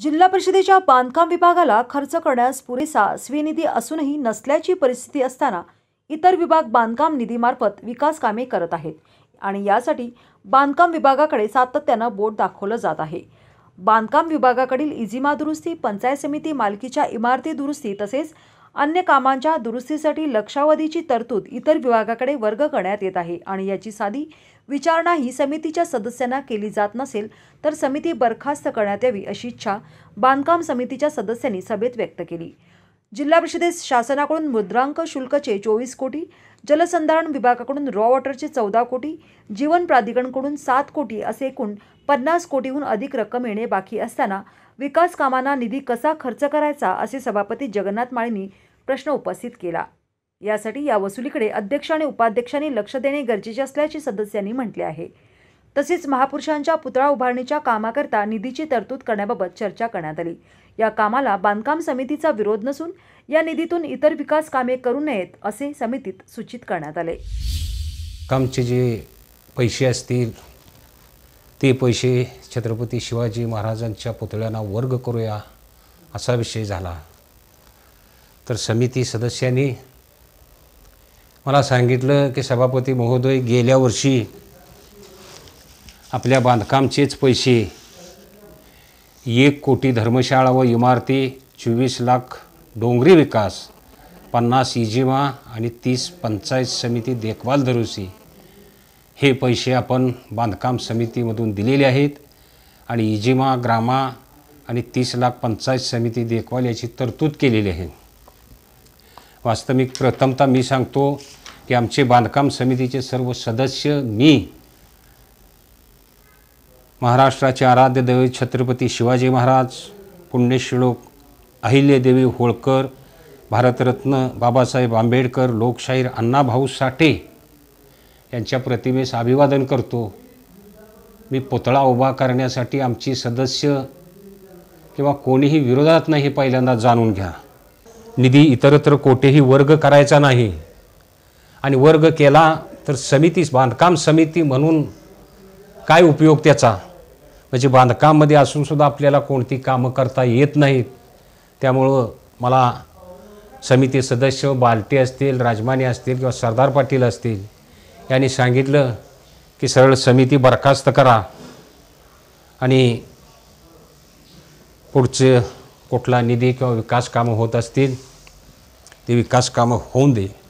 जिल्हा परिषदेच्या बांधकाम विभागाला खर्च करण्यास पुरेसा स्वनिधी असूनही नसल्याची परिस्थिती असताना इतर विभाग बांधकाम निधीमार्फत विकास कामे करत आहेत आणि यासाठी बांधकाम विभागाकडे सातत्यानं बोट दाखवलं जात आहे बांधकाम विभागाकडील इजिमा दुरुस्ती पंचायत समिती मालकीच्या इमारती दुरुस्ती तसेच अन्य कामांच्या दुरुस्तीसाठी लक्षावधीची तरतूद इतर विभागाकडे वर्ग करण्यात येत आहे आणि याची साधी विचारणा ही समितीच्या सदस्यांना केली जात नसेल तर समिती बरखास्त करण्यात यावी अशी इच्छा बांधकाम समितीच्या सदस्यांनी सभेत व्यक्त केली जिल्हा परिषदेत शासनाकडून मुद्रांक शुल्कचे चोवीस कोटी जलसंधारण विभागाकडून रॉ वॉटरचे चौदा कोटी जीवन प्राधिकरणकडून सात कोटी असे एकूण पन्नास कोटीहून अधिक रक्कम येणे बाकी असताना विकास कामांना निधी कसा खर्च करायचा असे सभापती जगन्नाथ माळींनी प्रश्न उपस्थित केला यासाठी या वसुलीकडे अध्यक्ष आणि उपाध्यक्षांनी लक्ष देणे गरजेचे असल्याचे सदस्यांनी म्हटले आहे तसेच महापुरुषांच्या पुतळा उभारणीच्या कामाकरता निधीची तरतूद करण्याबाबत चर्चा करण्यात आली या कामाला बांधकाम समितीचा विरोध नसून या निधीतून इतर विकास कामे करू नयेत असे समितीत सूचित करण्यात आले कामचे जे पैसे असतील ते पैसे छत्रपती शिवाजी महाराजांच्या पुतळ्यांना वर्ग करूया असा विषय झाला तर समिती सदस्यांनी मला सांगितलं की सभापती महोदय गेल्या वर्षी आपल्या बांधकामचेच पैसे एक कोटी धर्मशाळा व इमारती चोवीस लाख डोंगरी विकास पन्नास इजिमा आणि तीस पंचायत समिती देखभाल दरुसी हे पैसे आपण बांधकाम समितीमधून दिलेले आहेत आणि इजिमा ग्रामा आणि तीस लाख पंचायत समिती देखभाल याची तरतूद केलेली आहे वास्तविक प्रथमता मी सांगतो की आमचे बांधकाम समितीचे सर्व सदस्य मी महाराष्ट्राचे आराध्य दैवत छत्रपती शिवाजी महाराज पुण्यश्लोक अहिल्यदेवी होळकर भारतरत्न बाबासाहेब आंबेडकर लोकशाहीर अण्णाभाऊ साठे यांच्या प्रतिमेस अभिवादन करतो मी पुतळा उभा करण्यासाठी आमची सदस्य किंवा कोणीही विरोधात नाही पहिल्यांदा जाणून घ्या निधी इतरत्र कोठेही वर्ग करायचा नाही आणि वर्ग केला तर समितीस बांधकाम समिती म्हणून काय उपयोग त्याचा म्हणजे बांधकाममध्ये असूनसुद्धा आपल्याला कोणती कामं करता येत नाहीत त्यामुळं मला समिती सदस्य बालटे असतील राजमाने असतील किंवा सरदार पाटील असतील यांनी सांगितलं की सरळ समिती बरखास्त करा आणि पुढचे कुठला निधी किंवा विकास कामं होत असतील ते विकास कामं होऊन दे